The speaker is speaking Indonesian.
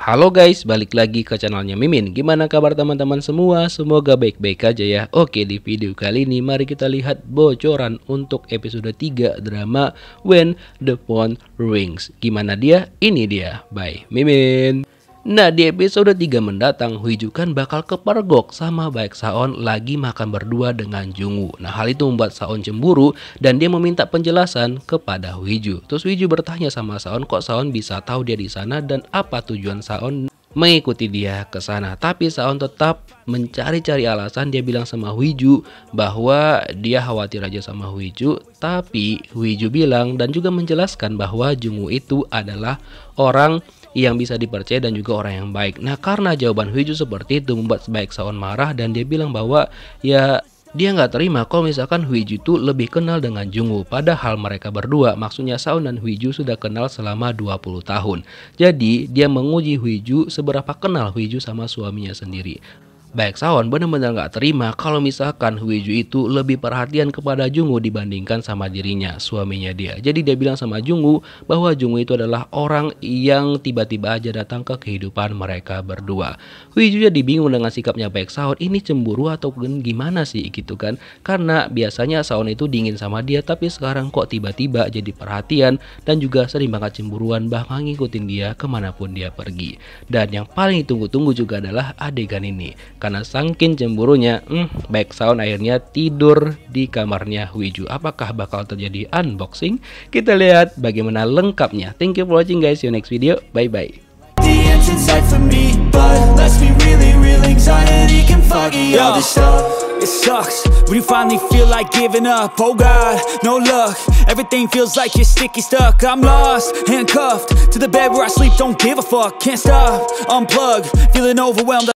Halo guys, balik lagi ke channelnya Mimin Gimana kabar teman-teman semua? Semoga baik-baik aja ya Oke, di video kali ini mari kita lihat bocoran untuk episode 3 drama When the Phone Rings Gimana dia? Ini dia, bye Mimin Nah di episode 3 mendatang Huijukan bakal kepergok sama baik Saon lagi makan berdua dengan Jungu. Nah hal itu membuat Saon cemburu dan dia meminta penjelasan kepada Huiju. Terus Huiju bertanya sama Saon kok Saon bisa tahu dia di sana dan apa tujuan Saon mengikuti dia ke sana. Tapi Saon tetap mencari-cari alasan dia bilang sama Huiju bahwa dia khawatir aja sama Huiju. Tapi Huiju bilang dan juga menjelaskan bahwa Jungu itu adalah orang yang bisa dipercaya dan juga orang yang baik. Nah karena jawaban Huiju seperti itu membuat sebaik Saon marah dan dia bilang bahwa ya dia nggak terima kalau misalkan Huiju itu lebih kenal dengan Jungwoo padahal mereka berdua maksudnya Saun dan Huiju sudah kenal selama 20 tahun. Jadi dia menguji Huiju seberapa kenal Huiju sama suaminya sendiri. Baek Sawon benar-benar nggak terima kalau misalkan Huiju itu lebih perhatian kepada Jungu dibandingkan sama dirinya, suaminya dia. Jadi dia bilang sama Jungu bahwa Jungu itu adalah orang yang tiba-tiba aja datang ke kehidupan mereka berdua. Huiju jadi bingung dengan sikapnya Baek Sawon ini cemburu ataupun gimana sih gitu kan. Karena biasanya Sawon itu dingin sama dia tapi sekarang kok tiba-tiba jadi perhatian dan juga sering banget cemburuan bahkan ngikutin dia kemanapun dia pergi. Dan yang paling ditunggu-tunggu juga adalah adegan ini karena sangkin cemburunya, hmm, baik sound akhirnya tidur di kamarnya Wiju. Apakah bakal terjadi unboxing? Kita lihat bagaimana lengkapnya. Thank you for watching guys. See you next video. Bye bye. It sucks when you finally feel like giving up Oh God, no luck Everything feels like you're sticky stuck I'm lost, handcuffed To the bed where I sleep, don't give a fuck Can't stop, unplug Feeling overwhelmed